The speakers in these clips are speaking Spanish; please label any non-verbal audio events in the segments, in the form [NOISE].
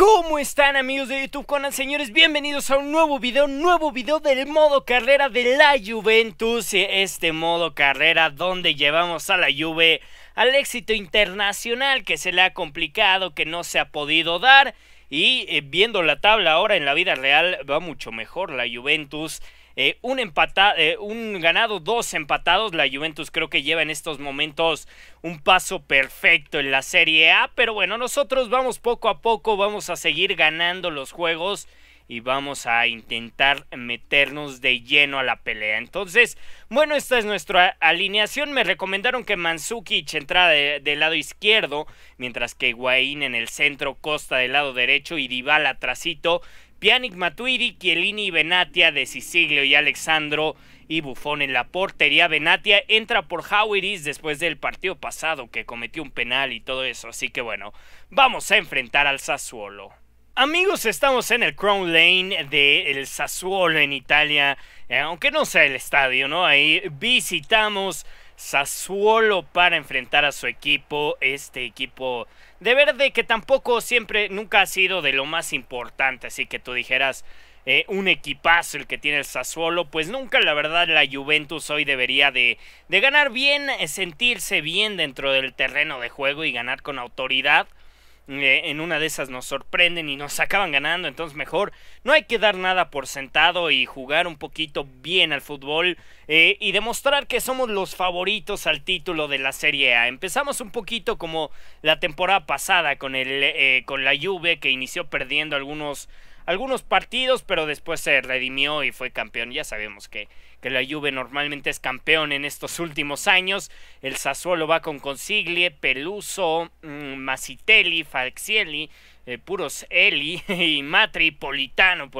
¿Cómo están amigos de YouTube Conan? Señores, bienvenidos a un nuevo video, nuevo video del modo carrera de la Juventus Este modo carrera donde llevamos a la Juve al éxito internacional que se le ha complicado, que no se ha podido dar Y eh, viendo la tabla ahora en la vida real va mucho mejor la Juventus eh, un, empatado, eh, un ganado, dos empatados. La Juventus creo que lleva en estos momentos un paso perfecto en la Serie A. Pero bueno, nosotros vamos poco a poco, vamos a seguir ganando los juegos y vamos a intentar meternos de lleno a la pelea. Entonces, bueno, esta es nuestra alineación. Me recomendaron que Manzukic entrara del lado izquierdo, mientras que Higuaín en el centro, Costa del lado derecho y Dybala trasito. Pjanic, Matuidi, Chiellini y Benatia de Sicilio y Alexandro y Bufón en la portería. Benatia entra por Howiris después del partido pasado que cometió un penal y todo eso. Así que bueno, vamos a enfrentar al Sassuolo. Amigos, estamos en el Crown Lane del el Sassuolo en Italia. Eh, aunque no sea el estadio, ¿no? Ahí visitamos Sassuolo para enfrentar a su equipo, este equipo de verde que tampoco siempre, nunca ha sido de lo más importante, así que tú dijeras eh, un equipazo el que tiene el Sassuolo, pues nunca la verdad la Juventus hoy debería de, de ganar bien, eh, sentirse bien dentro del terreno de juego y ganar con autoridad. Eh, en una de esas nos sorprenden y nos acaban ganando, entonces mejor no hay que dar nada por sentado y jugar un poquito bien al fútbol eh, y demostrar que somos los favoritos al título de la Serie A. Empezamos un poquito como la temporada pasada con, el, eh, con la Juve que inició perdiendo algunos algunos partidos, pero después se redimió y fue campeón. Ya sabemos que, que la Juve normalmente es campeón en estos últimos años. El Sassuolo va con Consiglie, Peluso, mm, Masitelli, Falxielli, eh, puros Eli [LAUGHS] y Matri, por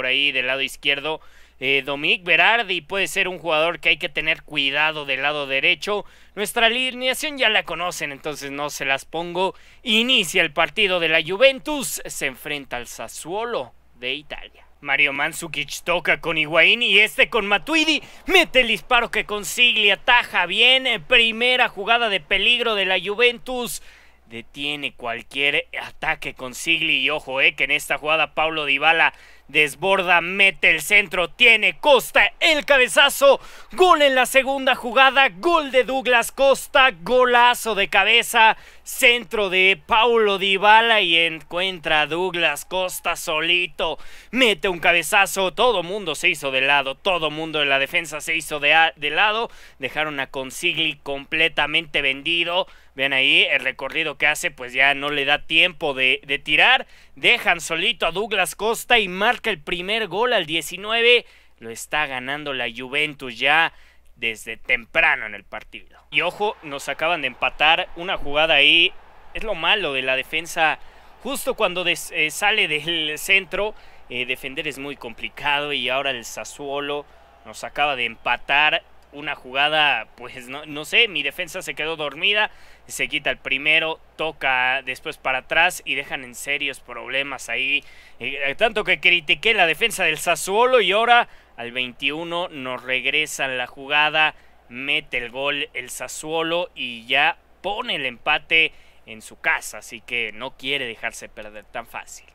ahí del lado izquierdo. Eh, Dominic Berardi puede ser un jugador que hay que tener cuidado del lado derecho. Nuestra alineación ya la conocen, entonces no se las pongo. Inicia el partido de la Juventus, se enfrenta al Sassuolo de Italia. Mario Mandzukic toca con Higuaín y este con Matuidi. Mete el disparo que consigue, ataja bien. Primera jugada de peligro de la Juventus detiene cualquier ataque con Sigli y ojo, eh, que en esta jugada Paulo Dybala desborda, mete el centro, tiene Costa, el cabezazo, gol en la segunda jugada, gol de Douglas Costa, golazo de cabeza, centro de Paulo Dybala y encuentra a Douglas Costa solito, mete un cabezazo, todo mundo se hizo de lado, todo mundo en la defensa se hizo de, de lado, dejaron a Consigli completamente vendido, Vean ahí el recorrido que hace, pues ya no le da tiempo de, tirar. Dejan solito a Douglas Costa y marca el primer gol al 19. Lo está ganando la Juventus ya desde temprano en el partido. Y ojo, nos acaban de empatar una jugada ahí. Es lo malo de la defensa. Justo cuando eh, sale del centro, eh, defender es muy complicado y ahora el Sassuolo nos acaba de empatar una jugada, pues no, no sé, mi defensa se quedó dormida, se quita el primero, toca después para atrás y dejan en serios problemas ahí. Eh, tanto que critiqué la defensa del Sassuolo y ahora al 21 nos regresan la jugada, mete el gol el Sassuolo y ya pone el empate en su casa, así que no quiere dejarse perder tan fácil.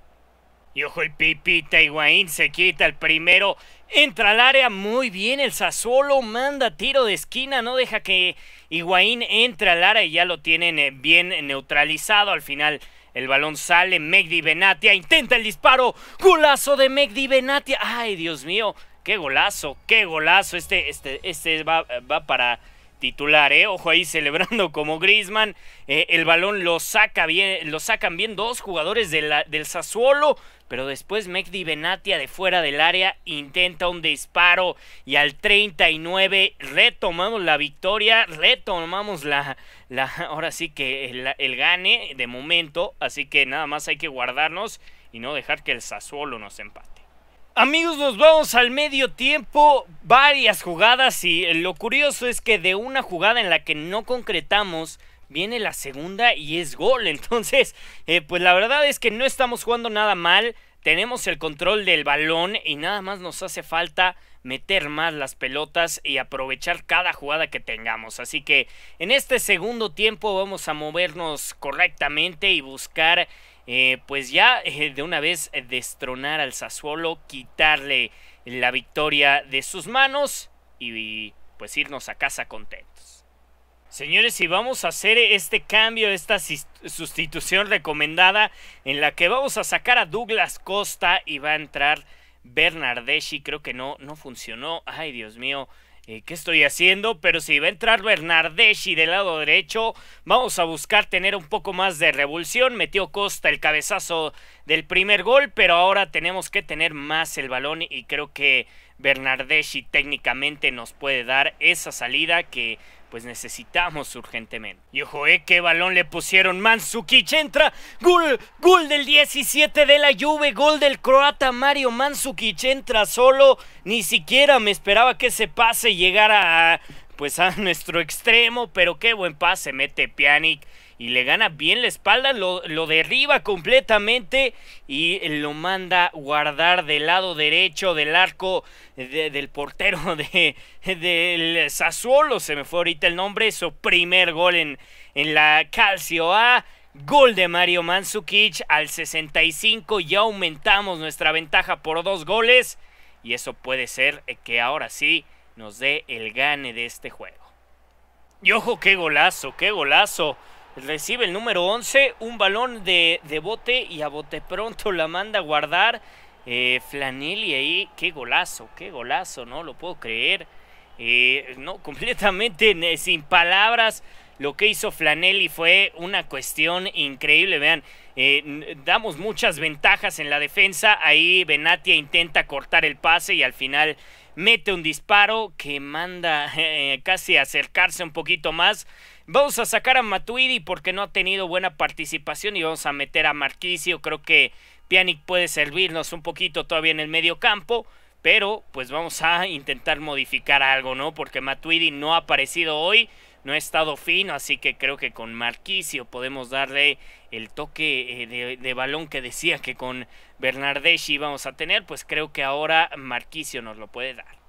Y ojo el Pipita Higuaín se quita el primero. Entra al área muy bien el Sassuolo, manda tiro de esquina, no deja que Higuaín entra al área y ya lo tienen eh, bien neutralizado. Al final el balón sale, Megdi Benatia intenta el disparo. Golazo de Megdi Benatia. Ay, Dios mío, qué golazo, qué golazo. Este, este, este va, va para titular, ¿eh? Ojo ahí celebrando [LAUGHS] como Grisman. Eh, el balón lo, saca bien, lo sacan bien dos jugadores del Sassuolo. Pero después Mekdi Benatia de fuera del área intenta un disparo y al 39 retomamos la victoria, retomamos la, la [LAUGHS] ahora sí que el, gane de momento, así que nada más hay que guardarnos y no dejar que el Sassuolo nos empate. Amigos, nos vamos al medio tiempo, varias jugadas y lo curioso es que de una jugada en la que no concretamos viene la segunda y es gol. [LAUGHS] Entonces, eh, pues la verdad es que no estamos jugando nada mal, tenemos el control del balón y nada más nos hace falta meter más las pelotas y aprovechar cada jugada que tengamos. Así que en este segundo tiempo vamos a movernos correctamente y buscar eh, pues ya eh, de una vez eh, destronar al Sassuolo, quitarle la victoria de sus manos y pues irnos a casa contentos. Señores, si vamos a hacer este cambio, esta sustitución recomendada en la que vamos a sacar a Douglas Costa y va a entrar Bernardeschi, creo que no, no funcionó. Ay, Dios mío. Eh, ¿qué estoy haciendo? Pero si va a entrar Bernardeschi del lado derecho, vamos a buscar tener un poco más de revulsión. Metió Costa el cabezazo del primer gol, pero ahora tenemos que tener más el balón y creo que Bernardeschi técnicamente nos puede dar esa salida que pues necesitamos urgentemente. Y ojo, eh, qué balón le pusieron Mansukic, entra, gol, gol del 17 de la Juve, gol del croata Mario Mansukic, entra solo, ni siquiera me esperaba que ese pase llegara a, pues a nuestro extremo, pero qué buen pase mete Pjanic y le gana bien la espalda, lo, derriba completamente y lo manda guardar del lado derecho del arco del portero [LAUGHS] de, del Sassuolo, se me fue ahorita el nombre, su primer gol en, en la Calcio A. Gol de Mario Mandzukic al 65, ya aumentamos nuestra ventaja por dos goles y eso puede ser que ahora sí nos dé el gane de este juego. Y ojo, qué golazo, qué golazo Recibe el número 11, un balón de, bote y a bote pronto la manda a guardar. Eh, Flanelli ahí, qué golazo, qué golazo, no lo puedo creer. Eh, no, [LAUGHS] completamente sin palabras. Lo que hizo Flanelli fue una cuestión increíble. Vean, eh, damos muchas ventajas en la defensa. Ahí Benatia intenta cortar el pase y al final mete un disparo que manda [LAUGHS] casi acercarse un poquito más Vamos a sacar a Matuidi porque no ha tenido buena participación y vamos a meter a Marquisio. Creo que Pjanic puede servirnos un poquito todavía en el medio campo. Pero pues vamos a intentar modificar algo, ¿no? Porque Matuidi no ha aparecido hoy, no ha estado fino, así que creo que con Marquisio podemos darle el toque eh, de, balón que decía que con Bernardeschi vamos a tener. Pues creo que ahora Marquisio nos lo puede dar.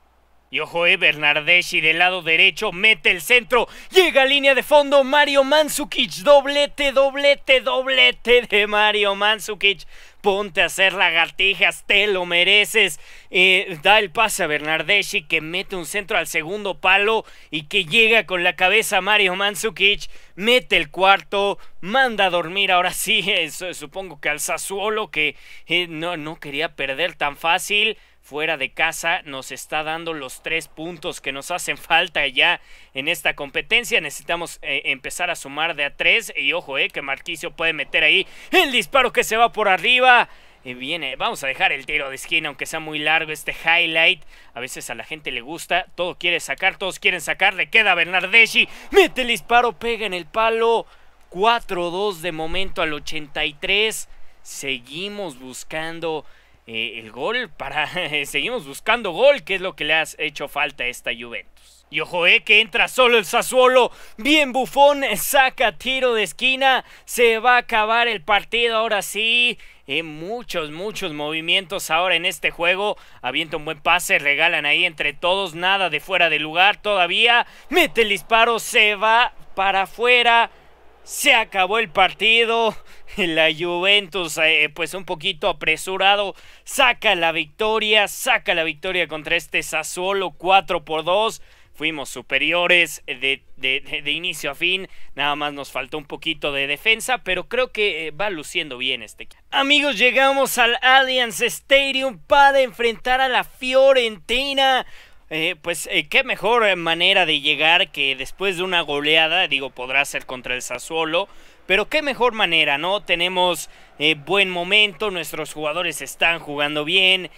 Y ojo, eh, Bernardeschi del lado derecho mete el centro. Llega a línea de fondo Mario Mandzukic. Doblete, doblete, doblete de Mario Mandzukic. Ponte a hacer lagartijas, te lo mereces. Eh, da el pase a Bernardeschi que mete un centro al segundo palo y que llega con la cabeza Mario Mandzukic. Mete el cuarto, manda a dormir. Ahora sí, [LAUGHS] supongo que al Sassuolo que eh, no, no quería perder tan fácil fuera de casa nos está dando los tres puntos que nos hacen falta ya en esta competencia. Necesitamos eh, empezar a sumar de a tres. Y ojo, eh, que Marquicio puede meter ahí el disparo que se va por arriba. y viene, vamos a dejar el tiro de esquina, aunque sea muy largo este highlight. A veces a la gente le gusta, todo quiere sacar, todos quieren sacar. Le queda a Bernardeschi, mete el disparo, pega en el palo. 4-2 de momento al 83. Seguimos buscando eh, el gol para... [LAUGHS] seguimos buscando gol, que es lo que le ha hecho falta a esta Juventus. Y ojo, eh, que entra solo el Sassuolo. Bien bufón, saca tiro de esquina. Se va a acabar el partido ahora sí. En eh, muchos, muchos movimientos ahora en este juego. Avienta un buen pase, regalan ahí entre todos. Nada de fuera de lugar todavía. Mete el disparo, se va para afuera se acabó el partido. La Juventus, eh, pues un poquito apresurado, saca la victoria, saca la victoria contra este Sassuolo 4 por 2. Fuimos superiores de, inicio a fin, nada más nos faltó un poquito de defensa, pero creo que eh, va luciendo bien este Amigos, llegamos al Allianz Stadium para enfrentar a la Fiorentina. Eh, pues eh, qué mejor eh, manera de llegar que después de una goleada, digo, podrá ser contra el Sassuolo, pero qué mejor manera, ¿no? Tenemos buen momento, nuestros jugadores están jugando bien,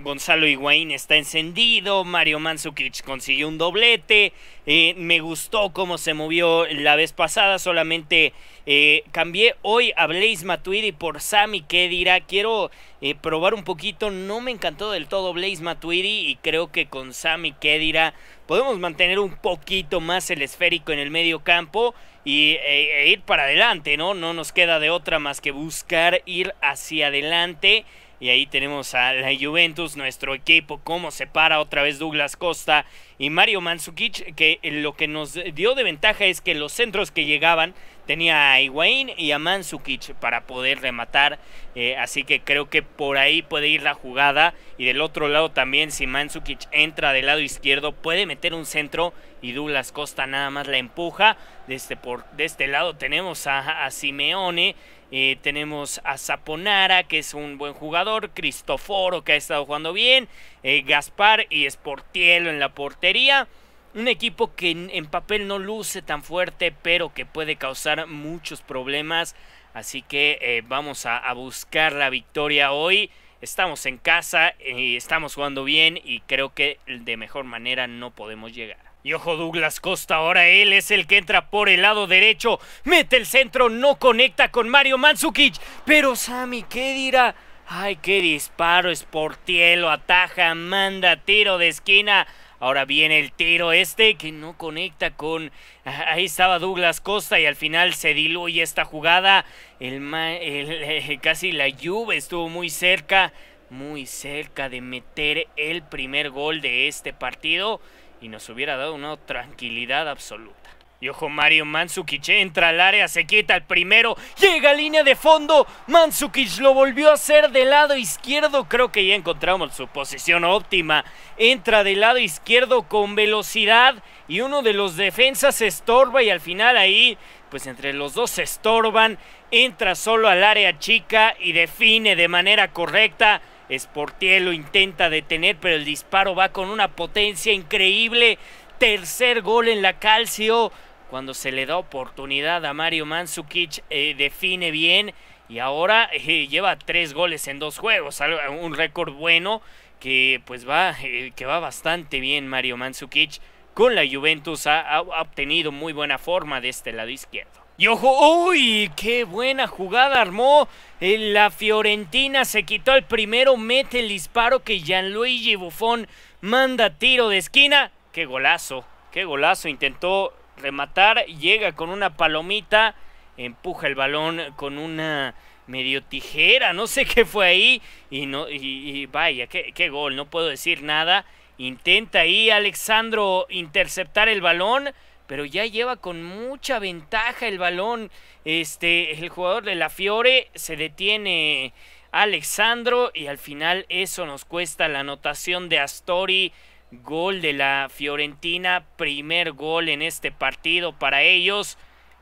Gonzalo Higuaín está encendido, Mario Mandzukic consiguió un doblete, me gustó cómo se movió la vez pasada, solamente eh, cambié hoy a Blaze Matuidi por Sammy Kedira. Quiero eh, probar un poquito. No me encantó del todo Blaze Matuidi y creo que con Sami Kedira podemos mantener un poquito más el esférico en el medio campo y, e, e ir para adelante, ¿no? No nos queda de otra más que buscar ir hacia adelante. Y ahí tenemos a la Juventus, nuestro equipo, cómo se para otra vez Douglas Costa y Mario Mandzukic, que lo que nos dio de ventaja es que los centros que llegaban tenía a Higuaín y a Mansukic para poder rematar. Eh, así que creo que por ahí puede ir la jugada. Y del otro lado también, si Mansukic entra del lado izquierdo, puede meter un centro. Y Douglas Costa nada más la empuja. De este, por, de este lado tenemos a, Simeone. Eh, tenemos a Zaponara que es un buen jugador. Cristoforo, que ha estado jugando bien. Eh, Gaspar y Sportielo en la portería. Un equipo que en papel no luce tan fuerte, pero que puede causar muchos problemas. Así que eh, vamos a, buscar la victoria hoy. Estamos en casa y eh, estamos jugando bien y creo que de mejor manera no podemos llegar. Y ojo Douglas Costa, ahora él es el que entra por el lado derecho, mete el centro, no conecta con Mario Mandzukic, pero Sami, ¿qué dirá? Ay, qué disparo, por tielo. ataja, manda tiro de esquina, Ahora viene el tiro este que no conecta con... Ah, ahí estaba Douglas Costa y al final se diluye esta jugada. El, [LAUGHS] casi la lluvia estuvo muy cerca, muy cerca de meter el primer gol de este partido y nos hubiera dado una tranquilidad absoluta. Y ojo Mario Mansukic entra al área, se quita el primero, llega a línea de fondo, Mansukic lo volvió a hacer del lado izquierdo, creo que ya encontramos su posición óptima, entra del lado izquierdo con velocidad y uno de los defensas se estorba y al final ahí, pues entre los dos se estorban, entra solo al área chica y define de manera correcta. Sportiello intenta detener, pero el disparo va con una potencia increíble. Tercer gol en la Calcio cuando se le da oportunidad a Mario Mandzukic, eh, define bien y ahora eh, lleva tres goles en dos juegos, un récord bueno que pues va, eh, que va bastante bien Mario Mandzukic con la Juventus ha, obtenido muy buena forma de este lado izquierdo. Y ojo, uy, qué buena jugada armó la Fiorentina, se quitó el primero, mete el disparo que Gianluigi Buffon manda tiro de esquina, qué golazo, qué golazo intentó rematar, llega con una palomita, empuja el balón con una medio tijera, no sé qué fue ahí, y, no, y, vaya, qué, qué gol, no puedo decir nada. Intenta ahí Alexandro interceptar el balón, pero ya lleva con mucha ventaja el balón. Este, el jugador de la Fiore se detiene Alexandro y al final eso nos cuesta la anotación de Astori Gol de la Fiorentina, primer gol en este partido para ellos,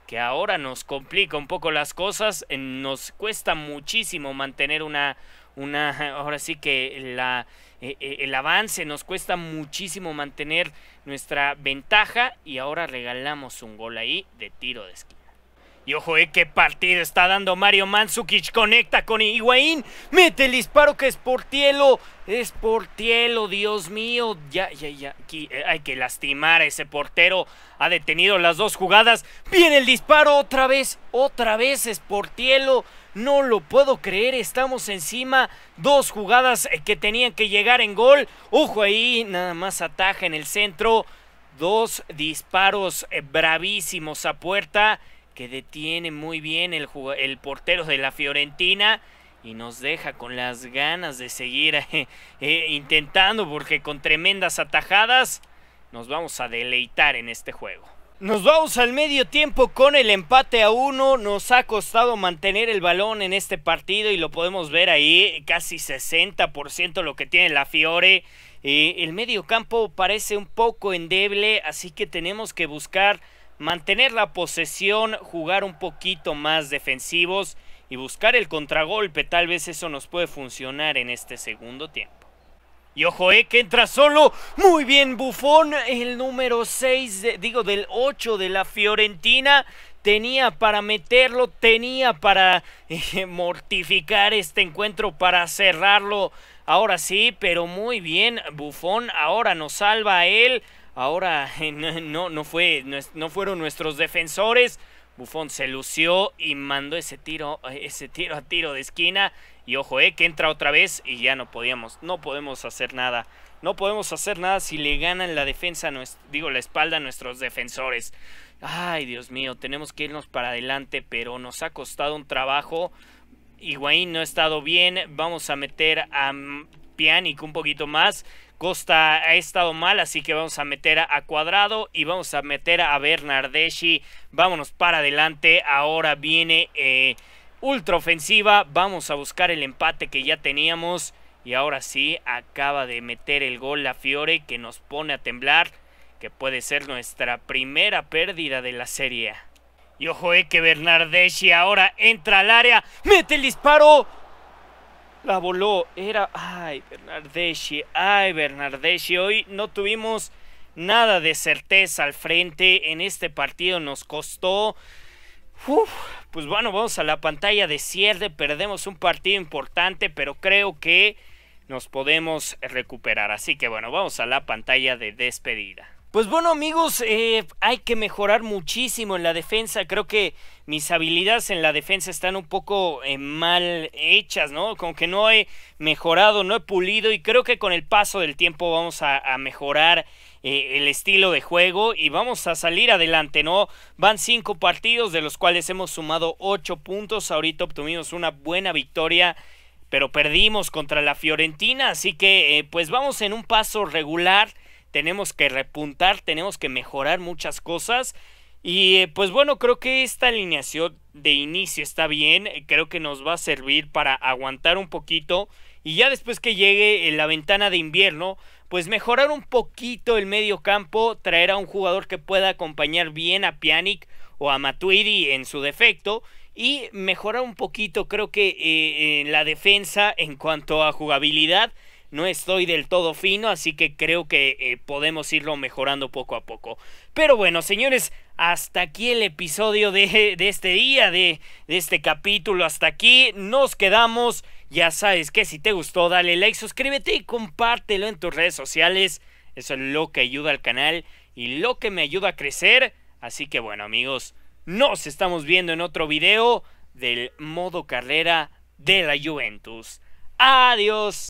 que ahora nos complica un poco las cosas, nos cuesta muchísimo mantener una, una ahora sí que la, eh, eh, el avance, nos cuesta muchísimo mantener nuestra ventaja y ahora regalamos un gol ahí de tiro de esquina. Y ojo, eh, qué partido está dando Mario Mandzukic. Conecta con Higuaín. Mete el disparo que es por tielo Es por tielo Dios mío. Ya, ya, ya. Aquí, eh, hay que lastimar a ese portero. Ha detenido las dos jugadas. Viene el disparo otra vez. Otra vez es por tielo No lo puedo creer, estamos encima. Dos jugadas eh, que tenían que llegar en gol. Ojo ahí, nada más ataja en el centro. Dos disparos bravísimos a puerta que detiene muy bien el, portero de la Fiorentina y nos deja con las ganas de seguir [LAUGHS] eh, eh, intentando porque con tremendas atajadas nos vamos a deleitar en este juego. Nos vamos al medio tiempo con el empate a uno. Nos ha costado mantener el balón en este partido y lo podemos ver ahí, casi 60% lo que tiene la Fiore. Eh, el medio campo parece un poco endeble, así que tenemos que buscar mantener la posesión, jugar un poquito más defensivos y buscar el contragolpe. Tal vez eso nos puede funcionar en este segundo tiempo. Y ojo, eh, que entra solo. Muy bien, Bufón. El número 6, digo, del 8 de la Fiorentina. Tenía para meterlo, tenía para eh, [LAUGHS] mortificar este encuentro, para cerrarlo. Ahora sí, pero muy bien, Bufón. Ahora nos salva a él. Ahora [LAUGHS] no, no, fue, no fueron nuestros defensores. Bufón se lució y mandó ese tiro, [LAUGHS] ese tiro a tiro de esquina. Y ojo, eh, que entra otra vez y ya no podíamos, no podemos hacer nada. No podemos hacer nada si le ganan la defensa, digo, la espalda a nuestros defensores. Ay, Dios mío, tenemos que irnos para adelante, pero nos ha costado un trabajo. Higuaín no ha estado bien, vamos a meter a Pianic un poquito más Costa ha estado mal, así que vamos a meter a Cuadrado y vamos a meter a Bernardeschi. Vámonos para adelante. Ahora viene ultraofensiva, eh, ultra ofensiva. Vamos a buscar el empate que ya teníamos. Y ahora sí, acaba de meter el gol la Fiore que nos pone a temblar. Que puede ser nuestra primera pérdida de la serie. Y ojo, eh, que Bernardeschi ahora entra al área. ¡Mete el disparo! La voló. Era. Ay, Bernardeschi. Ay, Bernardeschi. Hoy no tuvimos nada de certeza al frente en este partido. Nos costó. pues bueno, vamos a la pantalla de cierre. Perdemos un partido importante, pero creo que nos podemos recuperar. Así que bueno, vamos a la pantalla de despedida. Pues bueno amigos, eh, hay que mejorar muchísimo en la defensa. Creo que mis habilidades en la defensa están un poco eh, mal hechas, ¿no? Como que no he mejorado, no he pulido y creo que con el paso del tiempo vamos a, mejorar eh, el estilo de juego y vamos a salir adelante, ¿no? Van cinco partidos de los cuales hemos sumado ocho puntos. Ahorita obtuvimos una buena victoria pero perdimos contra la Fiorentina, así que pues vamos en un paso regular tenemos que repuntar, tenemos que mejorar muchas cosas. Y eh, pues bueno, creo que esta alineación de inicio está bien, eh, creo que nos va a servir para aguantar un poquito y ya después que llegue eh, la ventana de invierno, pues mejorar un poquito el medio campo, traer a un jugador que pueda acompañar bien a Pianic o a Matuidi en su defecto y mejorar un poquito creo que en la defensa en cuanto a jugabilidad no estoy del todo fino, así que creo que eh, podemos irlo mejorando poco a poco. Pero bueno, señores, hasta aquí el episodio de, este día, de, de, este capítulo, hasta aquí nos quedamos. Ya sabes que si te gustó, dale like, suscríbete y compártelo en tus redes sociales. Eso es lo que ayuda al canal y lo que me ayuda a crecer. Así que bueno, amigos, nos estamos viendo en otro video del modo carrera de la Juventus. Adiós.